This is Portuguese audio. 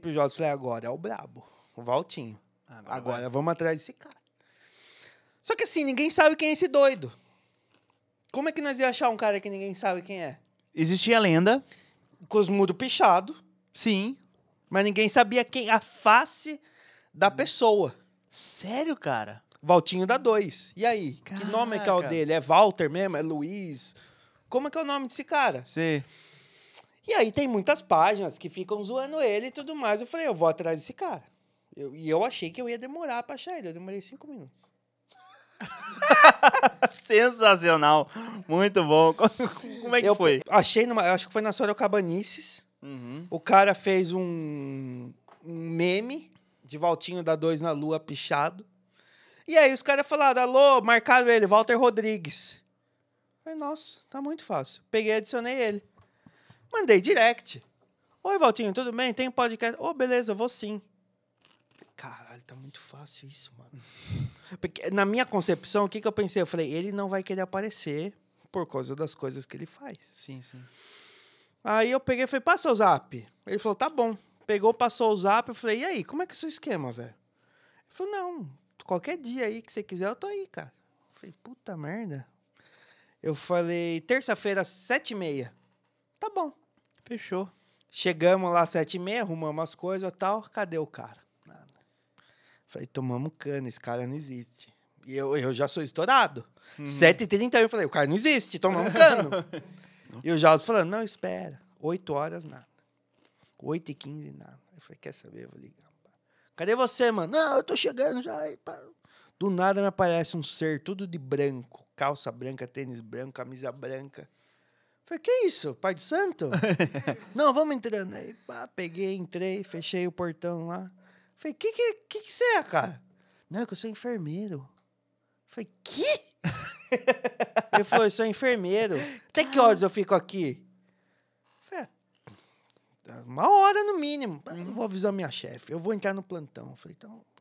pro Jota falei, agora é o brabo, o Valtinho. Agora, agora vamos atrás desse cara. Só que assim, ninguém sabe quem é esse doido. Como é que nós ia achar um cara que ninguém sabe quem é? Existia a lenda. Cosmudo Pichado? Sim. Mas ninguém sabia quem a face da hum. pessoa. Sério, cara? Valtinho da dois. E aí? Caraca. Que nome é que é o dele? É Walter mesmo? É Luiz? Como é que é o nome desse cara? Sim. E aí tem muitas páginas que ficam zoando ele e tudo mais. Eu falei, eu vou atrás desse cara. Eu, e eu achei que eu ia demorar pra achar ele. Eu demorei cinco minutos. Sensacional. Muito bom. Como é que eu foi? Achei numa, Acho que foi na Sorocabanices. Uhum. O cara fez um, um meme de Valtinho da 2 na Lua pichado. E aí os caras falaram: alô, marcaram ele, Walter Rodrigues. falei, nossa, tá muito fácil. Peguei e adicionei ele. Mandei direct. Oi, Valtinho, tudo bem? Tem podcast? Ô, oh, beleza, vou sim. Caralho, tá muito fácil isso, mano. Porque, na minha concepção, o que, que eu pensei? Eu falei, ele não vai querer aparecer por causa das coisas que ele faz. Sim, sim. Aí eu peguei e falei, passa o zap. Ele falou, tá bom. Pegou, passou o zap. Eu falei, e aí, como é que é o seu esquema, velho? Ele falou, não, qualquer dia aí que você quiser, eu tô aí, cara. Eu falei, puta merda. Eu falei, terça-feira, sete e meia. Tá bom. Fechou. Chegamos lá às sete e meia, arrumamos as coisas e tal. Cadê o cara? Nada. Falei, tomamos cana, esse cara não existe. E eu, eu já sou estourado. Uhum. sete 7h30 eu falei, o cara não existe, tomamos cano. e o Jaws falando, não, espera. 8 horas, nada. 8h15, nada. Eu falei, quer saber? Eu vou ligar. Cadê você, mano? Não, eu tô chegando já. Do nada me aparece um ser tudo de branco. Calça branca, tênis branco, camisa branca. Falei, que isso? Pai de santo? não, vamos entrando. Aí, pá, peguei, entrei, fechei o portão lá. Falei, que que, que que você é, cara? Não, é que eu sou enfermeiro. Falei, que? Ele falou, eu sou enfermeiro. Até que horas eu fico aqui? Falei, ah, uma hora no mínimo. Não uhum. vou avisar minha chefe, eu vou entrar no plantão. Falei, então,